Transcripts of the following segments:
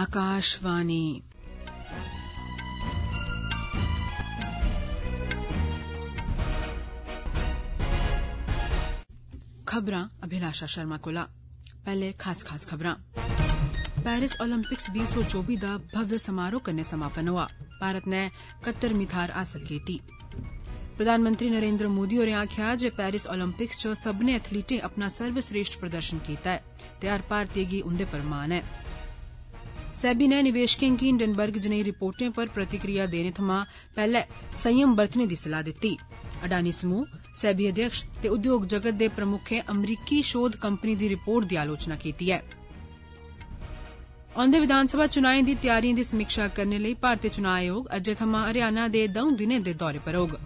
आकाशवाणी खबर अभिलाषा शर्मा कोला पहले खास खास खबर पेरिस ओलंपिक्स बीस सौ चौबी का भव्य समारोह कन्नै समापन हुआ भारत ने कत्तर मिथार हासिल की प्रधानमंत्री नरेंद्र मोदी और आख्या जे पेरिस ओलंपिक्स च सबने एथलीटें अपना सर्वश्रेष्ठ प्रदर्शन किया है ते भारतीय गी उन्दे पर मान है सेबी ने निवेशकें गी हिंडनबर्ग जनेही रिपोर्टें पर प्रतिक्रिया देने थमां पैहले संयम बरतने दी सलाह दित्ती अडानी समूह सेबी अध्यक्ष ते उद्योग जगत दे प्रमुखें अमरीकी शोध कंपनी दी रिपोर्ट दी आलोचना कीती ऐ औंदे विधानसभा चुनाएं दी त्यारियें दी समीक्षा करने लेई भारती चुनां आयोग अज्जै थमां हरियाणा दे द'ऊं दिनें दे दौरे पर होग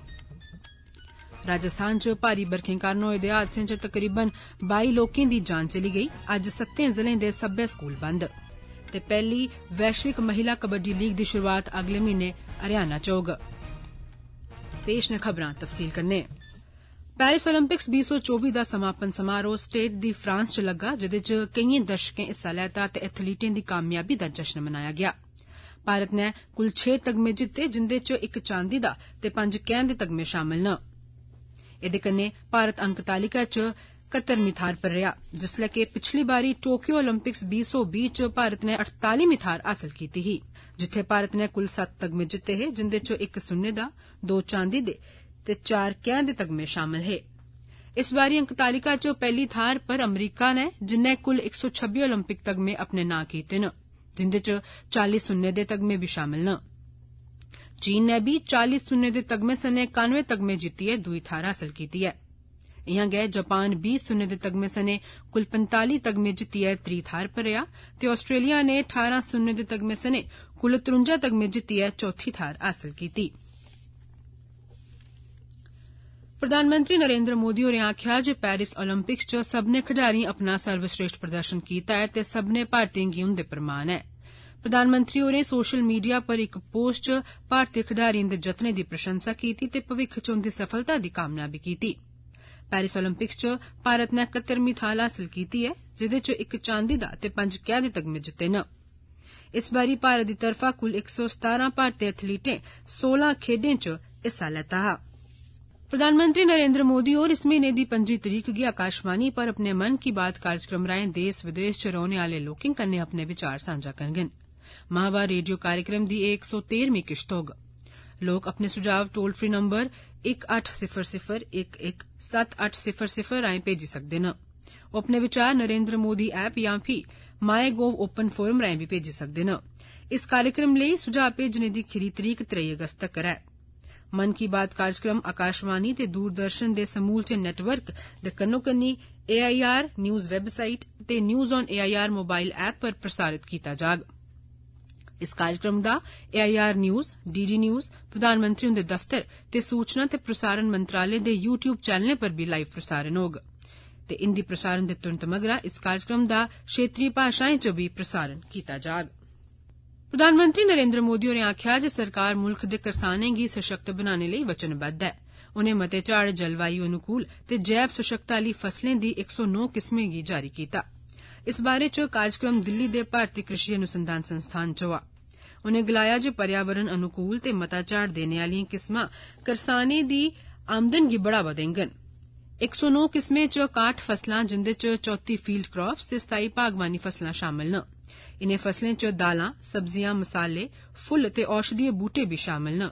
राजस्थान च भारी बरखें कारण होए दे हादसें च तकरीबन बाई लोकें दी जान चली गेई अज्ज सत्तें जिलें दे सब्बै स्कूल बंद ਤੇ ਪਹਿਲੀ ਵੈਸ਼ਵਿਕ ਮਹਿਲਾ ਕਬੱਡੀ ਲੀਗ ਦੀ ਸ਼ੁਰੂਆਤ ਅਗਲੇ ਮਹੀਨੇ ਹਰਿਆਣਾ 'ਚ ਹੋਗਾ। ਪੇਸ਼ ਨੇ ਖਬਰਾਂ ਤਫਸੀਲ ਕਰਨੇ ਪੈਰਿਸ 올림픽ਸ 2024 ਦਾ ਸਮਾਪਨ ਸਮਾਰੋਹ ਸਟੇਟ ਦੀ ਫਰਾਂਸ 'ਚ ਲੱਗਾ ਜਿਹਦੇ 'ਚ ਕਈ ਦਰਸ਼ਕਾਂ ਹਿੱਸਾ ਲੈਤਾ ਤੇ ਐਥਲੀਟਾਂ ਦੀ ਕਾਮਯਾਬੀ ਦਾ ਜਸ਼ਨ ਮਨਾਇਆ ਗਿਆ। ਭਾਰਤ ਨੇ ਕੁੱਲ 6 ਤਗਮੇ ਜਿੱਤੇ ਜਿੰਦੇ 'ਚ ਇੱਕ ਚਾਂਦੀ ਦਾ ਤੇ 5 ਕਹਿਣ ਦੇ ਤਗਮੇ ਸ਼ਾਮਲ ਨੇ। ਇਹਦੇ ਕਨੇ ਭਾਰਤ ਅੰਕ ਤਾਲਿਕਾ 'ਚ कतर थार पर रहा जिसले के पिछली बारी टोक्यो ओलंपिक्स बीसो बीच भारत ने अठतालीमीं थार हासिल की ही जिथे भारत ने कुल सत्त तगमे जिते हे जिन्दे च एक सुन्ने दा दो चांदी दे ते चार कैं दे तगमे शामिल हे इस बारी अंक तालिका च पहली थार पर अमरीका ने जिन्नै कुल एक सौ छब्बी ओलंपिक तगमे अपने ना किते न जिन्दे च चाली सुन्ने दे तगमे भी शामिल न चीन ने भी चालीस सुन्ने दे तगमे सने कानवे तगमे है दुई थार हासिल की है इं गै जापान बी सुन्द तग़मे सने कुल पंताली तग़मे जितियै त्री थाहर पर रेआ ते आस्ट्रेलिया नै ठारां सुन्द तग़मे सने कुल त्रुंजा तग़मे जितियै चौथी थाहर हासल कीती प्रधानमंत्री नरेन्द्र मोदी होरें आखेआ जे पेरिस ओलंपिक्स च सब्मनें खड्ढारिएं अपना सर्वश्रेष्ठ प्रदर्शन कीता ऐ ते सब्मनें भारतीयें गी उंदे पर मान ऐ प्रधानमंत्री होरें सोशल मीडिया पर इक पोस्ट च भारतीय खड्ढारिएं दे जतने दी प्रशंसा कीती ते भविक्ख च उंदी सफलता दी कामना बी कीती ऐ पैरिस 올림픽ਸ 'ਚ ਭਾਰਤ ਨੇ 71ਵੀਂ ਥਾਲ ਹਾਸਲ ਕੀਤੀ ਹੈ ਜਿਹਦੇ 'ਚ ਇੱਕ ਚਾਂਦੀ ਦਾ ਤੇ ਪੰਜ ਕਹਿ ਦੇ ਤਗਮੇ ਜਿੱਤੇ ਨੇ ਇਸ ਬਾਰੀ ਭਾਰਤ ਦੀ ਤਰਫਾ ਕੁੱਲ 117 ਭਾਰਤੀ ਐਥਲੀਟੇ 16 ਖੇਡਾਂ 'ਚ ਹਿੱਸਾ ਲੈਤਾ ਹੈ प्रधानमंत्री नरेंद्र मोदी और इस महीने की पंजी तरीक गी आकाशवाणी पर अपने मन की बात कार्यक्रम राएं देश विदेश च रौहने आले लोकें कन्नै अपने विचार सांझा करगन माहवा रेडियो कार्यक्रम की एक सौ तेरहवीं किश्त होग लोग अपने सुझाव टोल फ्री नंबर 1800117800 ਰਾਹੀਂ ਭੇਜੀ ਸਕਦੇ ਨਾ ਉਹ ਆਪਣੇ ਵਿਚਾਰ ਨਰਿੰਦਰ ਮੋਦੀ ਐਪ ਜਾਂ ਫਿਰ ਮਾਈਗੋਵ ਓਪਨ ਫੋਰਮ ਰਾਹੀਂ ਵੀ ਭੇਜ ਸਕਦੇ ਨਾ ਇਸ ਕਾਰਜਕ੍ਰਮ ਲਈ ਸੁਝਾਅ ਭੇਜਣ ਦੀ ਖਰੀ ਤਰੀਕ 3 ਅਗਸਤ ਤੱਕ ਹੈ ਮਨ ਕੀ ਬਾਤ ਕਾਰਜਕ੍ਰਮ ਆਕਾਸ਼ਵਾਨੀ ਤੇ ਦੂਰਦਰਸ਼ਨ ਦੇ ਸਮੂਲਚੇ ਨੈਟਵਰਕ ਦੇ ਕੰਨੋਕੰਨੀ ਏਆਈਆਰ ਨਿਊਜ਼ ਵੈਬਸਾਈਟ ਤੇ news on AIR mobile app ਪਰ ਪ੍ਰਸਾਰਿਤ ਕੀਤਾ ਜਾਵੇਗਾ इस कार्जक्रम दा एआईआर न्यूज डीडी न्यूज प्रधानमंत्री हुन्दे दफ्तर ते सूचना ते प्रसारण मंत्रालय दे यू ट्यूब चैनलें पर बी लाईव प्रसारण होग ते हिन्दी प्रसारण दे तुरत मगरा इस कार्जक्रम दा क्षेत्रीय भाषाएं च बी प्रसारण कीता जाग प्रधानमंत्री नरेन्द्र मोदी होरें आक्खेआ जे सरकार मुल्ख दे करसानें गी सशक्त बनाने लेई वचनबद्ध ऐ उनें मते झाड़ जलवायु अनुकूल ते जैव सशक्त आली फसलें दी इक सौ नौ किस्में गी जारी कीता ऐ इस बारे च कार्जक्रम दिल्ली दे भारतीय कृषि अनुसंधान संस्थान च होआ उनें गलाया जे पर्यावरण अनुकूल ते मता झाड़ देने आलियां किस्मां करसानें दी आमदन गी बढ़ावा देंगन इक सौ नौ किस्में च काठ फसलां जिन्दे च चौती फील्ड क्रॉप्स ते सताई बागवानी फसलां शामल न इनें फसलें च दालां सब्जियां मसाले फुल ते औषधीय बूटे भी शामल न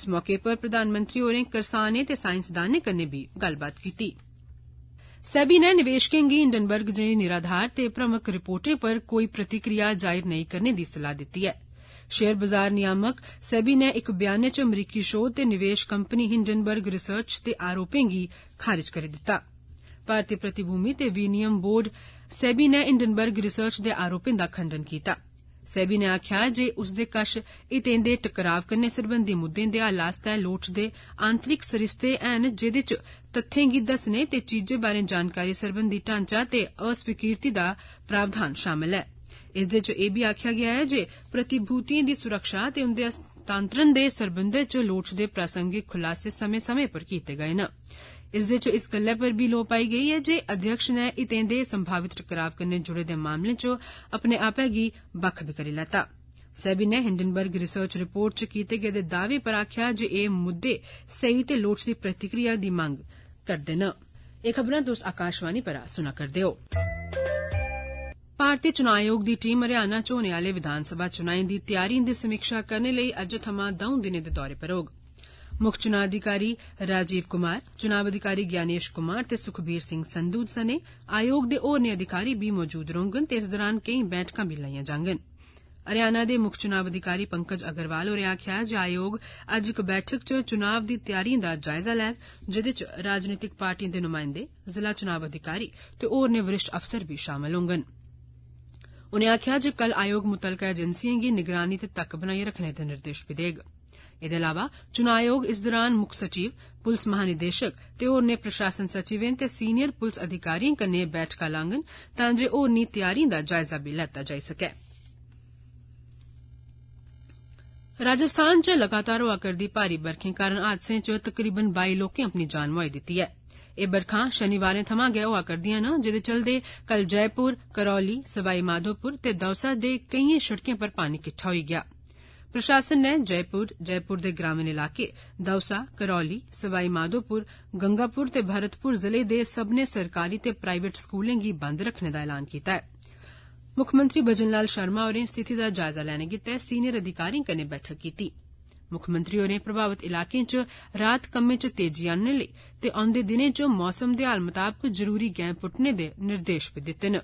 इस मौके पर प्रधानमंत्री होरें करसानें ते साईंसदानें कन्नै बी गल्लबात कीत्ती सैबी नै निवेशकें गी हिंडनबर्ग जनेह निराधार ते भ्रमक रिपोर्टे पर कोई प्रतिक्रिया जाहिर नेई करने दी सलाह दित्ती ऐ षेयर बजार नियामक सैबी नै इक ब्यानै च अमरीकी शोध ते निवेश कंपनी हिंडनबर्ग रिसर्च दे आरोपें गी खारिज करी दित्ता भारतीय प्रतिभूमि ते विनियम बोर्ड सैबी नै हिंडनबर्ग रिसर्च दे आरोपें दा खंडन कीता ऐ ਸੈਬੀ ਨੇ ਆਖਿਆ ਜੇ ਉਸ ਦੇ ਕਸ਼ ਇਤੇਂਦੇ ਟਕਰਾਵ ਕਰਨੇ ਸਰਬੰਧੀ ਮੁੱਦੇ ਦੇ ਲੋਟ ਦੇ ਆਂਤਰਿਕ ਸਰਿਸ਼ਤੇ ਐਨ ਜਿਹਦੇ ਚ ਤੱਥੇ ਗੀ ਦੱਸਨੇ ਤੇ ਚੀਜ਼ੇ ਬਾਰੇ ਜਾਣਕਾਰੀ ਸਰਬੰਦੀ ਢਾਂਚਾ ਤੇ ਅਸਵੀਕਿਰਤੀ ਦਾ ਪ੍ਰਾਵਧਾਨ ਸ਼ਾਮਲ ਹੈ ਇਸ ਦੇ ਚ ਇਹ ਵੀ ਆਖਿਆ ਗਿਆ ਹੈ ਜੇ ਪ੍ਰਤੀਭੂਤੀਆਂ ਦੀ ਸੁਰੱਖਿਆ ਤੇ ਉਹਦੇ ਹਸਤਾਂਤਰਨ ਦੇ ਸਰਬੰਦੇ ਚ ਲੋਟ ਦੇ ਪ੍ਰਸੰਗਿਕ ਖੁਲਾਸੇ ਸਮੇਂ-ਸਮੇਂ ਪਰ ਕੀਤੇ ਗਏ ਨੇ ਇਸ ਦੇ ਚੋ ਇਸ ਗੱਲੇ ਪਰ ਵੀ ਲੋ ਪਾਈ ਗਈ ਹੈ ਜੇ ਅਧਿਕਸ਼ ਨੇ ਇਤੇ ਦੇ ਸੰਭਾਵਿਤ ਟਕਰਾਵ ਕਰਨੇ ਜੁੜੇ ਦੇ ਮਾਮਲੇ ਚ ਆਪਣੇ ਆਪ ਹੈਗੀ ਵੱਖ ਵੀ ਕਰੀ ਲਤਾ ਸੈਬੀ ਨੇ ਹਿੰਡਨਬਰਗ ਰਿਸਰਚ ਰਿਪੋਰਟ ਚ ਕੀਤੇ ਗਏ ਦੇ ਦਾਅਵੇ ਪਰ ਆਖਿਆ ਜੇ ਇਹ ਮੁੱਦੇ ਸਹੀ ਤੇ ਲੋਟ ਦੀ ਪ੍ਰਤੀਕਿਰਿਆ ਦੀ ਮੰਗ ਕਰਦੇ ਨੇ ਇਹ ਖਬਰਾਂ ਤੁਸ ਆਕਾਸ਼ਵਾਣੀ ਪਰ ਸੁਣਾ ਕਰਦੇ ਹੋ ਭਾਰਤੀ ਚੋਣ ਆਯੋਗ ਦੀ ਟੀਮ ਹਰਿਆਣਾ ਚ ਹੋਣ ਵਾਲੇ ਵਿਧਾਨ ਸਭਾ ਚੋਣਾਂ ਦੀ ਤਿਆਰੀ ਦੀ ਸਮੀਖਿਆ ਕਰਨ ਲਈ ਅੱਜ ਥਮਾ 10 ਦਿਨੇ ਦੇ ਦੌਰੇ ਪਰ ਹੋਗ मुख्य चुनाव अधिकारी राजीव कुमार चुनाव अधिकारी ज्ञानेश कुमार ते सुखबीर सिंह संधू सने आयोग दे होरने अधिकारी भी मौजूद रौहंगन ते इस दौरान केई बैठक भी लाइया जांगन हरियाणा दे मुक्ख चुनाव अधिकारी पंकज अग्रवाल होरें आक्खेआ जे आयोग अज्ज इक बैठक च चुनाव दी तैयारिएं दा जायजा लैग जेदे च राजनीतिक पार्टिएं दे नुमाइंदे जिला चुनाव अधिकारी ते होरने वरिष्ठ अफसर भी शामल होंगन उनें आक्खेआ जे कल आयोग मुतलका एजेंसिएं गी निगरानी ते तक्क बनाइयै रक्खने दे निर्देश बी देग एह्दे अलावा चुनां आयोग इस दौरान मुख्य सचिव पुलिस महानिदेशक ते होरने प्रशासन सचिवें ते सीनियर पुलिस अधिकारिएं कन्नै बैठकां लांगन तां जे होरनी तैयारिएं दा जायजा भी लैता जाई सकै राजस्थान च लगातार होआ करदी भारी बरखें कारण हादसें च तकरीबन बाई लोकें अपनी जान मुहाई दित्ती ऐ एह् बरखां शनिवारें थमां गै होआ करदिआं न जेह्दे चलदे कल जयपुर करौली सवाई माधोपुर ते दौसा दे केइएं सड़कें पर पानी किट्ठा होई गेआ ऐ प्रशासन ने जयपुर जयपुर के ग्रामीण इलाके दौसा करौली सवाई माधोपुर गंगापुर ते भरतपुर जिले के सब्बने सरकारी ते प्राईवेट स्कूलें गी बंद रखने का ऐलान कीता ऐ मुक्खमंत्री भजन लाल शर्मा होरें स्थिति का जायजा लैने गितै सीनियर अधिकारियों कन्नै बैठक कीती मुख्यमंत्री होरें प्रभावित इलाकें च राहत कम्में च तेजी आनने लेई ते औंदे दिनें च मौसम दे हाल मताबक जरूरी गैंह पुट्टने दे निर्देश भी दित्ते हे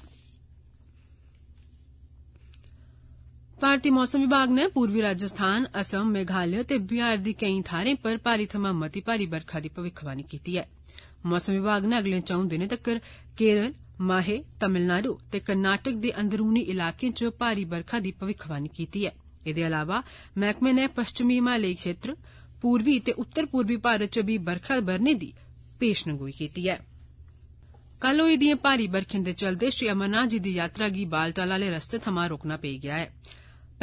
भारतीय मौसम विभाग ने पूर्वी राजस्थान असम मेघालय ते बिहार दी कई थाहरें पर भारी थमां मती भारी बरखा दी भविक्खवाणी कीती है मौसम विभाग ने अगले चौं दिनें तक्कर केरल माहे तमिलनाडु ते कर्नाटक दे अंदरूनी इलाकें च भारी बरखा दी भविक्खवाणी कीती है एदे अलावा महकमे ने पश्चिमी हिमालयी क्षेत्र पूर्वी ते उत्तर पूर्वी भारत च भी बरखा बरने दी पेशनगोई कीती है कल होई दिएं भारी बरखें दे चलदे श्री अमरनाथ जी दी यात्रा गी बालटाल आले रस्ते थमां रोकना पेई गया है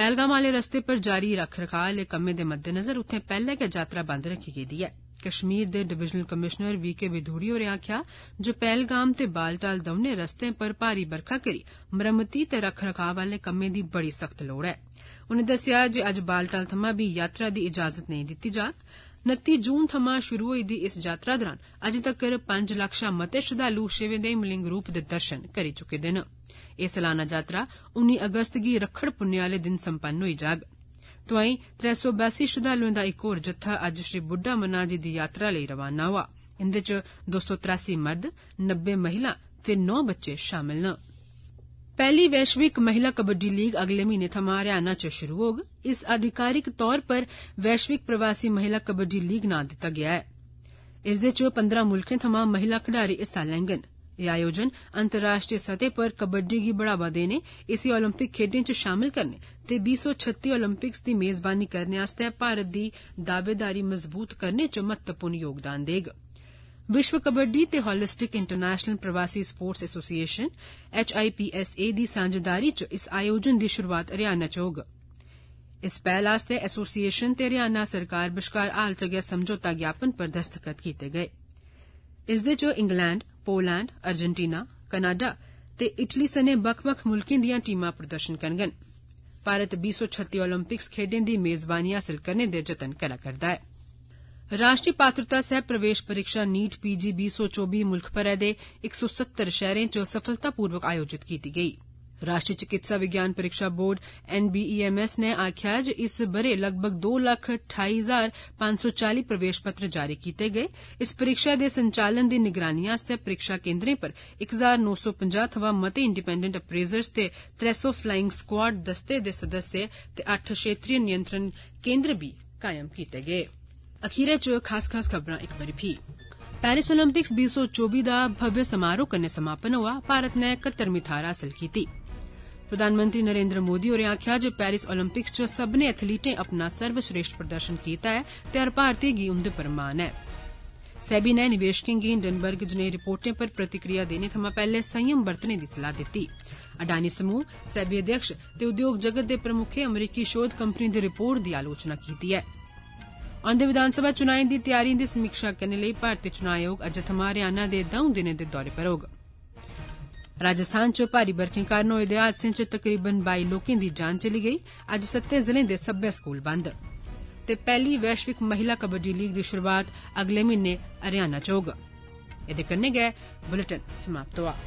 पहलगाम आले रस्ते पर जारी रखरखाव आले कम्में दे मद्देनज़र उत्थें पैहले गै यात्रा बंद रखी गेदी ऐ कश्मीर दे डिवीजनल कमीश्नर वी के वदूरी होरें आक्खेआ जे पैहलगाम ते बालटाल दौने रस्तें पर भारी बरखा करी मरम्मती ते रखरखाव आले कम्में दी बड़ी सख्त लोड़ ऐ उनें दस्सेआ जे अज्ज बालटाल थमां बी यात्रा दी इजाजत नेई दित्ती जाग नत्ती जून थमां शुरू होई दी इस यात्रा दौरान अजें तक्कर पंज लक्ख शा मते श्रद्धालु शिवें दे मलिंग रूप दे दर्शन करी चुके दे न एह् सलाना यात्रा उन्नी अगस्त की रखड़ पुन्नेआ आले दिन सम्पन्न होई जाग तोआई त्रै सौ बयासी श्रद्वालुएं का एक होर जत्था अज्ज श्री बुड्डा मन्ना जी की यात्रा लेई रवाना होआ इंदे च दो सौ तरासी मर्द नब्बे महिला ते नौ बच्चे शामिल न पैहली वैश्विक महिला कबड्डी लीग अगले महीने थमां हरियाणा च शुरू होग इस आधिकारिक तौर पर वैश्विक प्रवासी महिला कबड्डी लीग नां दित्ता गेआ ऐ इसदे च पंदरां मुल्खें थमां महिला खडारी हिस्सा लैंगन यह आयोजन अंतर्राष्ट्रीय सतह पर कबड्डी की बढ़ावा देने इसी ओलंपिक खेड्डें च शामिल करने ते बीह् सौ छत्ती ओलंपिक्स की मेजबानी करने भारत की दावेदारी मजबूत करने च महत्वपूर्ण योगदान देग विश्व कबड्डी ते होलिस्टिक इंटरनेशनल प्रवासी स्पोर्टस एसोसिएशन एचआईपीएसए दी साझेदारी च इस आयोजन दी शुरुआत हरियाणा च होग इस पहल आस्ते एसोसिएशन ते हरियाणा सरकार बश्कार हाल च गै समझौता ज्ञापन पर दस्तखत कीते इस दे च इंग्लैंड ਪੋਲੈਂਡ ਅਰਜਨਟੀਨਾ ਕੈਨੇਡਾ ਤੇ ਇਟਲੀ ਸਨੇ ਵੱਖ-ਵੱਖ ਮੁਲਕਾਂ ਦੀਆਂ ਟੀਮਾਂ ਪ੍ਰਦਰਸ਼ਨ ਕਰਨਗਣ ਭਾਰਤ 2036 올림픽ਸ ਖੇਡਾਂ ਦੀ ਮੇਜ਼ਬਾਨੀ ਹਾਸਲ ਕਰਨ ਦੇ ਯਤਨ ਕਰਾ ਕਰਦਾ ਹੈ ਰਾਸ਼ਟਰੀ ਪਾਤਰਤਾ ਸਹਿ ਪ੍ਰਵੇਸ਼ ਪ੍ਰੀਖਿਆ ਨੀਟ ਪੀਜੀ 2024 ਮੁਲਕ ਭਰ ਦੇ 170 ਸ਼ਹਿਰਾਂ 'ਚ ਸਫਲਤਾਪੂਰਵਕ ਆਯੋਜਿਤ ਕੀਤੀ ਗਈ। राष्ट्रीय चिकित्सा विज्ञान परीक्षा बोर्ड एनबीईएमएस ने आख्या इस ब'रे लगभग दो लख ठाई हजार पांच सौ चाली प्रवेश पत्र जारी किए गए इस परीक्षा के संचालन की निगरानी परीक्षा केन्द्रें पर एक हजार नौ सौ पंजा थवा मते इंडीपेंडेंट अप्रेजर्स से त्रै सौ फ्लाइंग स्कवाड दस्ते के सदस्य अठ क्षेत्रीय नियंत्रण केन्द्र भी कायम कीते च खास खास पेरिस ओलंपिक्स बीह् सौ चौबी का भव्य समारोह कन्ने समापन हुआ भारत ने कहत्तरवीं थाह्र हासल कीती प्रधानमंत्री नरेन्द्र मोदी होरें आक्खेआ जे पेरिस ओलंपिक्स च सब्बनें एथलीटें अपना सर्वश्रेष्ठ प्रदर्शन कीता ऐ ते हर भारतीय गी उन्दे पर मान ऐ सेबी ने निवेशकें गी हिंडनबर्ग जनेही रिपोर्टें पर प्रतिक्रिया देने थमां पैहले संयम बरतने दी सलाह दित्ती अडानी समूह सेबी अध्यक्ष ते उद्योग जगत दे प्रमुखें अमरीकी शोध कंपनी दी रिपोर्ट दी आलोचना कीती ऐ औंदे विधानसभा चुनाएं दी तैयारिएं दी समीक्षा करने लेई भारतीय चुनाव आयोग अज्जै थमां हरियाणा दे दौं दिनें दे दौरे पर होगा राजस्थान च भारी बरखें कारण होए दे हादसें च तकरीबन बाई लोकें दी जान चली गेई अज्ज सत्तें जिलें दे सब्बै स्कूल बंद ते पैहली वैश्विक महिला कबड्डी लीग दी शुरूआत अगले म्हीने हरियाणा च होग एदे कन्नै गै बुलेटिन समाप्त होआ